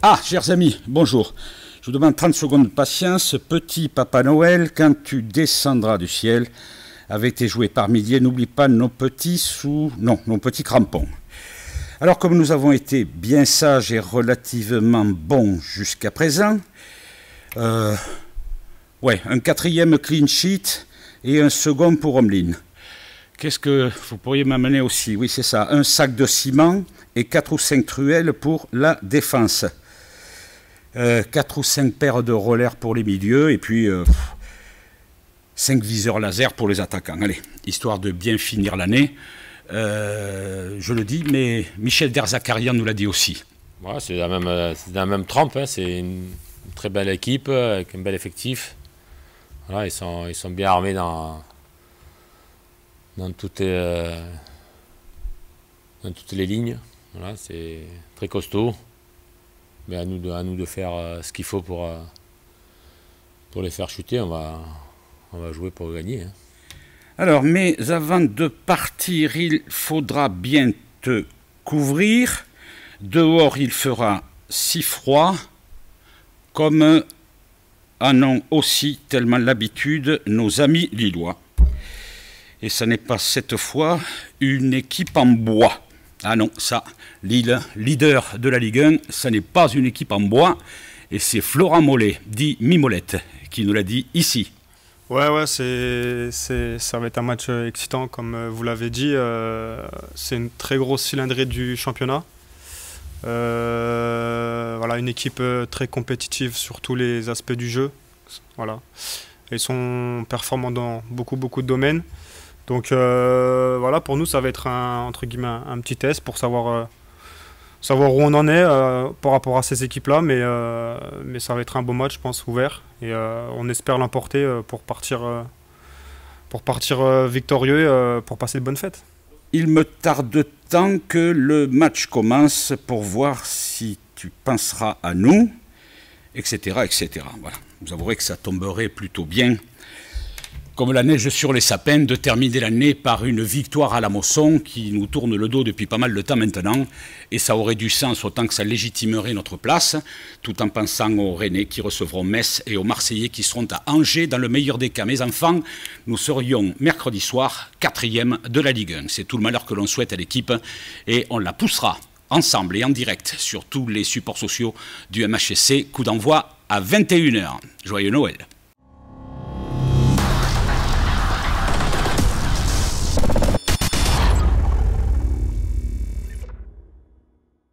Ah, chers amis, bonjour. Je vous demande 30 secondes de patience. Petit Papa Noël, quand tu descendras du ciel avec tes jouets par milliers, n'oublie pas nos petits sous... Non, nos petits crampons. Alors, comme nous avons été bien sages et relativement bons jusqu'à présent, euh, ouais, un quatrième clean sheet et un second pour Omlin. Qu'est-ce que vous pourriez m'amener aussi Oui, c'est ça, un sac de ciment et quatre ou cinq truelles pour la défense. 4 euh, ou 5 paires de rollers pour les milieux, et puis 5 euh, viseurs laser pour les attaquants. Allez, histoire de bien finir l'année. Euh, je le dis, mais Michel Derzakarian nous l'a dit aussi. c'est la même, la même trempe. Hein. C'est une très belle équipe avec un bel effectif. ils sont, bien armés dans, toutes, dans toutes les lignes. c'est très costaud. Mais à nous de, faire euh, ce qu'il faut pour, euh, pour les faire chuter. On va, on va jouer pour gagner. Hein. Alors, mais avant de partir, il faudra bien te couvrir. Dehors, il fera si froid comme en ont aussi tellement l'habitude nos amis lillois. Et ce n'est pas cette fois une équipe en bois. Ah non, ça, Lille, leader de la Ligue 1, ça n'est pas une équipe en bois. Et c'est Florent Mollet, dit Mimolette, qui nous l'a dit ici. Ouais, ouais, c'est, ça va être un match excitant, comme euh, vous l'avez dit. Euh, c'est une très grosse cylindrée du championnat. Euh, voilà, une équipe très compétitive sur tous les aspects du jeu. Voilà. Ils sont performants dans beaucoup, beaucoup de domaines. Donc euh, voilà, pour nous, ça va être un, entre guillemets, un, petit test pour savoir euh, savoir où on en est euh, par rapport à ces équipes-là, mais, mais ça va être un beau match, je pense, ouvert. Et on espère l'emporter pour partir, pour partir victorieux, pour passer de bonnes fêtes. Il me tarde tant que le match commence pour voir si tu penseras à nous, etc. etc. Voilà. Vous avouerez que ça tomberait plutôt bien comme la neige sur les sapins, de terminer l'année par une victoire à la Mosson qui nous tourne le dos depuis pas mal de temps maintenant. Et ça aurait du sens autant que ça légitimerait notre place, tout en pensant aux Rennais qui recevront Metz et aux Marseillais qui seront à Angers. Dans le meilleur des cas, mes enfants, nous serions mercredi soir quatrième de la Ligue 1. C'est tout le malheur que l'on souhaite à l'équipe et on la poussera ensemble et en direct sur tous les supports sociaux du MHSC. Coup d'envoi à 21h. Joyeux Noël.